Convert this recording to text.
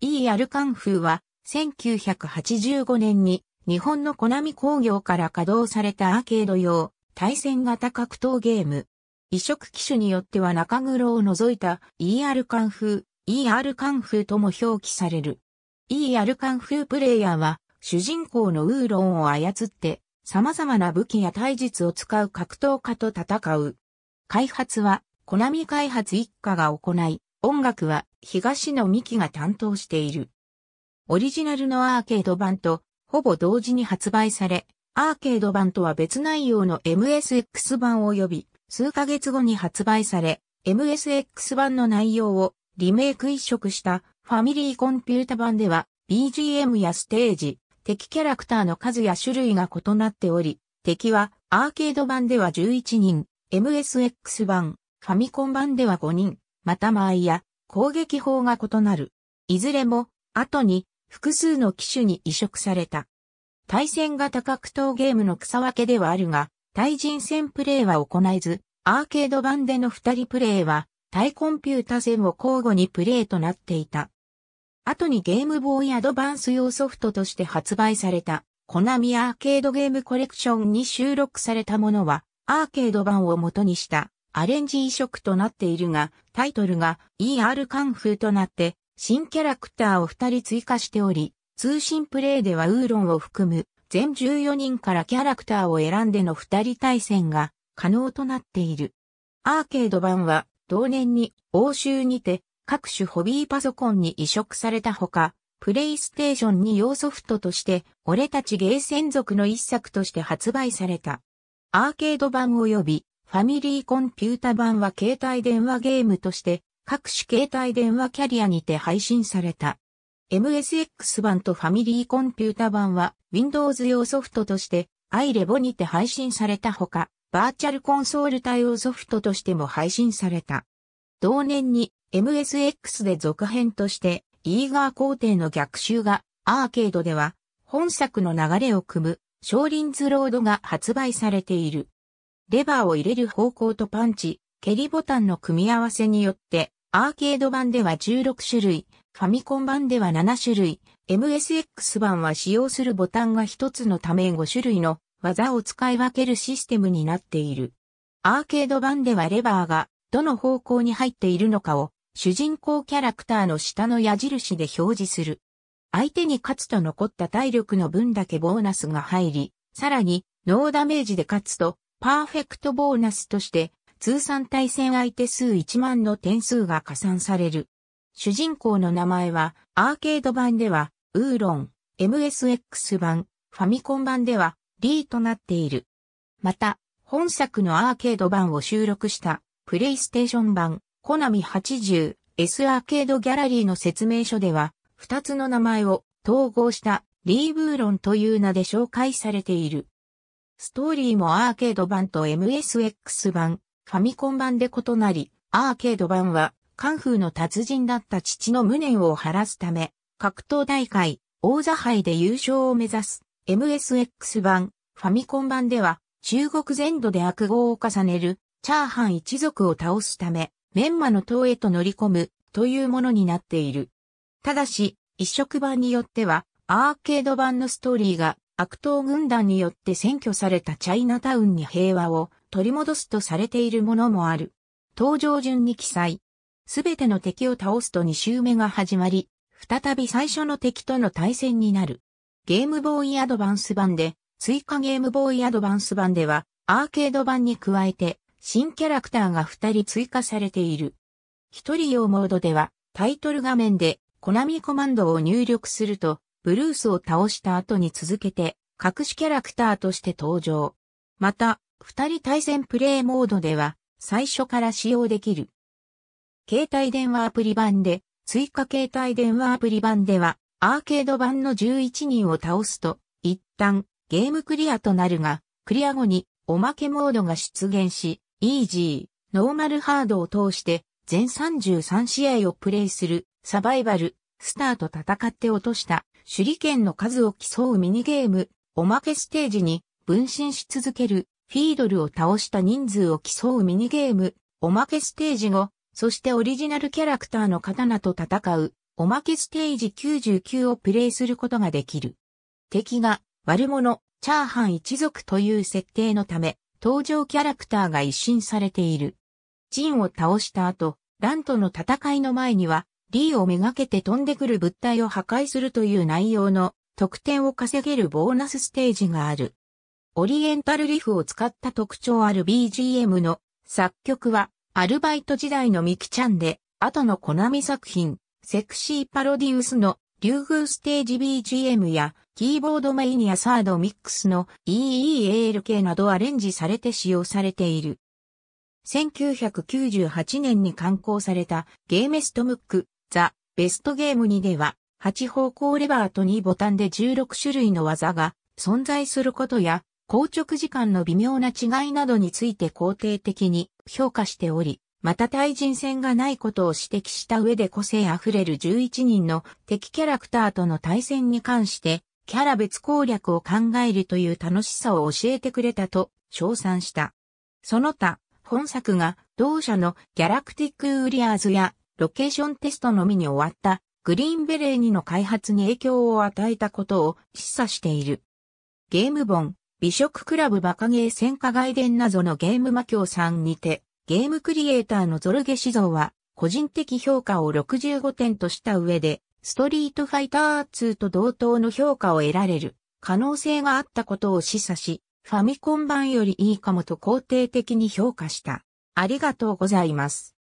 イー・アルカンフーは、1985年に日本のコナミ工業から稼働されたアーケード用対戦型格闘ゲーム。移植機種によっては中黒を除いた ER カンフー、ER カンフーとも表記される。ER カンフープレイヤーは主人公のウーロンを操って様々な武器や体術を使う格闘家と戦う。開発はコナミ開発一家が行い、音楽は東野美希が担当している。オリジナルのアーケード版とほぼ同時に発売され、アーケード版とは別内容の MSX 版及び数ヶ月後に発売され、MSX 版の内容をリメイク移植したファミリーコンピュータ版では BGM やステージ、敵キャラクターの数や種類が異なっており、敵はアーケード版では11人、MSX 版、ファミコン版では5人、また間合いや攻撃法が異なる。いずれも、後に複数の機種に移植された。対戦型格闘ゲームの草分けではあるが、対人戦プレイは行えず、アーケード版での二人プレイは、対コンピュータ戦を交互にプレイとなっていた。後にゲームボーイアドバンス用ソフトとして発売された、コナミアーケードゲームコレクションに収録されたものは、アーケード版を元にしたアレンジ移植となっているが、タイトルが ER カンフーとなって、新キャラクターを2人追加しており、通信プレイではウーロンを含む全14人からキャラクターを選んでの2人対戦が可能となっている。アーケード版は同年に欧州にて各種ホビーパソコンに移植されたほか、プレイステーションに用ソフトとして俺たちゲー専属の一作として発売された。アーケード版及びファミリーコンピュータ版は携帯電話ゲームとして各種携帯電話キャリアにて配信された。MSX 版とファミリーコンピュータ版は Windows 用ソフトとして iLevo にて配信されたほか、バーチャルコンソール対応ソフトとしても配信された。同年に MSX で続編としてイーガー皇帝の逆襲がアーケードでは本作の流れを組む少林ズロードが発売されている。レバーを入れる方向とパンチ、蹴りボタンの組み合わせによって、アーケード版では16種類、ファミコン版では7種類、MSX 版は使用するボタンが1つのため5種類の技を使い分けるシステムになっている。アーケード版ではレバーがどの方向に入っているのかを主人公キャラクターの下の矢印で表示する。相手に勝つと残った体力の分だけボーナスが入り、さらにノーダメージで勝つとパーフェクトボーナスとして、通算対戦相手数1万の点数が加算される。主人公の名前は、アーケード版では、ウーロン、MSX 版、ファミコン版では、リーとなっている。また、本作のアーケード版を収録した、プレイステーション版、コナミ 80S アーケードギャラリーの説明書では、2つの名前を統合した、リーブーロンという名で紹介されている。ストーリーもアーケード版と MSX 版、ファミコン版で異なり、アーケード版は、カンフーの達人だった父の無念を晴らすため、格闘大会、王座杯で優勝を目指す、MSX 版、ファミコン版では、中国全土で悪号を重ねる、チャーハン一族を倒すため、メンマの塔へと乗り込む、というものになっている。ただし、一色版によっては、アーケード版のストーリーが悪党軍団によって占拠されたチャイナタウンに平和を取り戻すとされているものもある。登場順に記載。すべての敵を倒すと2周目が始まり、再び最初の敵との対戦になる。ゲームボーイアドバンス版で、追加ゲームボーイアドバンス版では、アーケード版に加えて、新キャラクターが2人追加されている。1人用モードでは、タイトル画面で、コナミコマンドを入力すると、ブルースを倒した後に続けて、隠しキャラクターとして登場。また、二人対戦プレイモードでは、最初から使用できる。携帯電話アプリ版で、追加携帯電話アプリ版では、アーケード版の11人を倒すと、一旦、ゲームクリアとなるが、クリア後に、おまけモードが出現し、イージー、ノーマルハードを通して、全33試合をプレイする、サバイバル、スターと戦って落とした、手裏剣の数を競うミニゲーム、おまけステージに分身し続ける、フィードルを倒した人数を競うミニゲーム、おまけステージ後、そしてオリジナルキャラクターの刀と戦う、おまけステージ99をプレイすることができる。敵が、悪者、チャーハン一族という設定のため、登場キャラクターが一新されている。ジンを倒した後、ランとの戦いの前には、リーをめがけて飛んでくる物体を破壊するという内容の得点を稼げるボーナスステージがある。オリエンタルリフを使った特徴ある BGM の作曲はアルバイト時代のミキちゃんで、後のコナミ作品、セクシーパロディウスのリュウグウステージ BGM やキーボードメイニアサードミックスの EEALK などアレンジされて使用されている。1998年に刊行されたゲーメストムックザ・ベストゲーム2では、8方向レバーと2ボタンで16種類の技が存在することや、硬直時間の微妙な違いなどについて肯定的に評価しており、また対人戦がないことを指摘した上で個性あふれる11人の敵キャラクターとの対戦に関して、キャラ別攻略を考えるという楽しさを教えてくれたと称賛した。その他、本作が同社のギャラクティックウリアーズやロケーションテストのみに終わったグリーンベレーにの開発に影響を与えたことを示唆している。ゲーム本、美食クラブバカゲー戦火外伝謎のゲーム魔境さんにて、ゲームクリエイターのゾルゲシゾウは、個人的評価を65点とした上で、ストリートファイター2と同等の評価を得られる可能性があったことを示唆し、ファミコン版よりいいかもと肯定的に評価した。ありがとうございます。